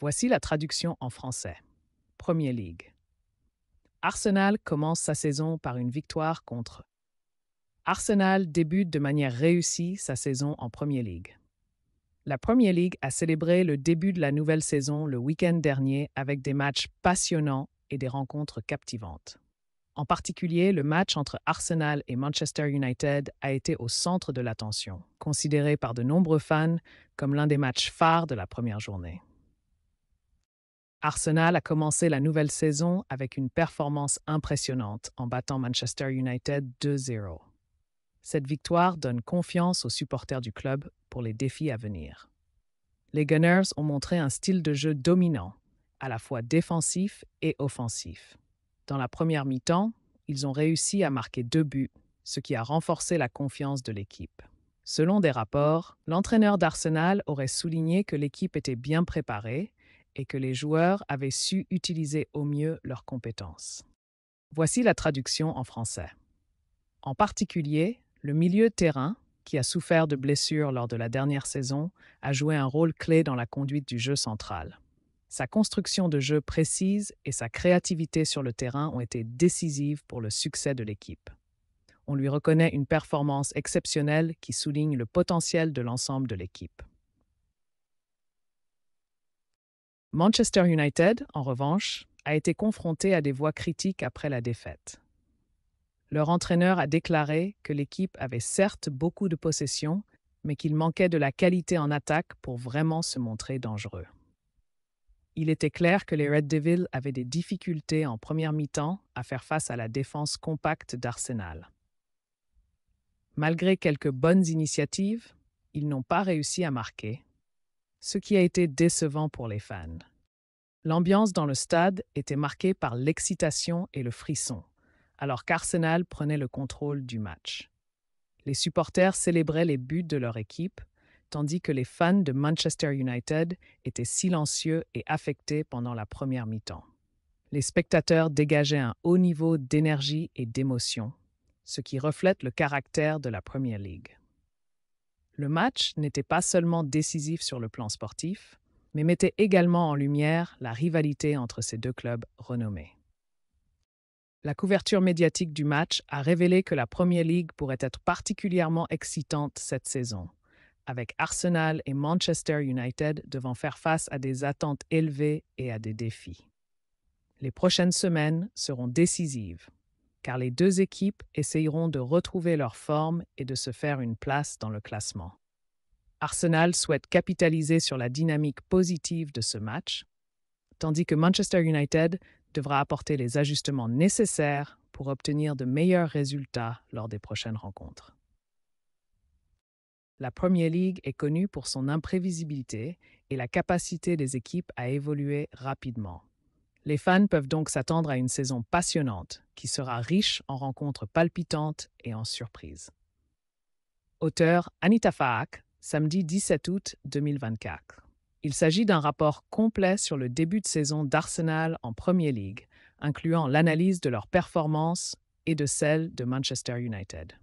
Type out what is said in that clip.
Voici la traduction en français. Premier League. Arsenal commence sa saison par une victoire contre. Arsenal débute de manière réussie sa saison en Premier League. La Premier League a célébré le début de la nouvelle saison le week-end dernier avec des matchs passionnants et des rencontres captivantes. En particulier, le match entre Arsenal et Manchester United a été au centre de l'attention, considéré par de nombreux fans comme l'un des matchs phares de la première journée. Arsenal a commencé la nouvelle saison avec une performance impressionnante en battant Manchester United 2-0. Cette victoire donne confiance aux supporters du club pour les défis à venir. Les Gunners ont montré un style de jeu dominant, à la fois défensif et offensif. Dans la première mi-temps, ils ont réussi à marquer deux buts, ce qui a renforcé la confiance de l'équipe. Selon des rapports, l'entraîneur d'Arsenal aurait souligné que l'équipe était bien préparée et que les joueurs avaient su utiliser au mieux leurs compétences. Voici la traduction en français. En particulier, le milieu terrain, qui a souffert de blessures lors de la dernière saison, a joué un rôle clé dans la conduite du jeu central. Sa construction de jeu précise et sa créativité sur le terrain ont été décisives pour le succès de l'équipe. On lui reconnaît une performance exceptionnelle qui souligne le potentiel de l'ensemble de l'équipe. Manchester United, en revanche, a été confronté à des voix critiques après la défaite. Leur entraîneur a déclaré que l'équipe avait certes beaucoup de possessions, mais qu'il manquait de la qualité en attaque pour vraiment se montrer dangereux. Il était clair que les Red Devils avaient des difficultés en première mi-temps à faire face à la défense compacte d'Arsenal. Malgré quelques bonnes initiatives, ils n'ont pas réussi à marquer, ce qui a été décevant pour les fans. L'ambiance dans le stade était marquée par l'excitation et le frisson, alors qu'Arsenal prenait le contrôle du match. Les supporters célébraient les buts de leur équipe, tandis que les fans de Manchester United étaient silencieux et affectés pendant la première mi-temps. Les spectateurs dégageaient un haut niveau d'énergie et d'émotion, ce qui reflète le caractère de la Premier League. Le match n'était pas seulement décisif sur le plan sportif, mais mettait également en lumière la rivalité entre ces deux clubs renommés. La couverture médiatique du match a révélé que la Premier League pourrait être particulièrement excitante cette saison, avec Arsenal et Manchester United devant faire face à des attentes élevées et à des défis. Les prochaines semaines seront décisives car les deux équipes essayeront de retrouver leur forme et de se faire une place dans le classement. Arsenal souhaite capitaliser sur la dynamique positive de ce match, tandis que Manchester United devra apporter les ajustements nécessaires pour obtenir de meilleurs résultats lors des prochaines rencontres. La Premier League est connue pour son imprévisibilité et la capacité des équipes à évoluer rapidement. Les fans peuvent donc s'attendre à une saison passionnante, qui sera riche en rencontres palpitantes et en surprises. Auteur Anita Fahak, samedi 17 août 2024. Il s'agit d'un rapport complet sur le début de saison d'Arsenal en Premier League, incluant l'analyse de leurs performances et de celles de Manchester United.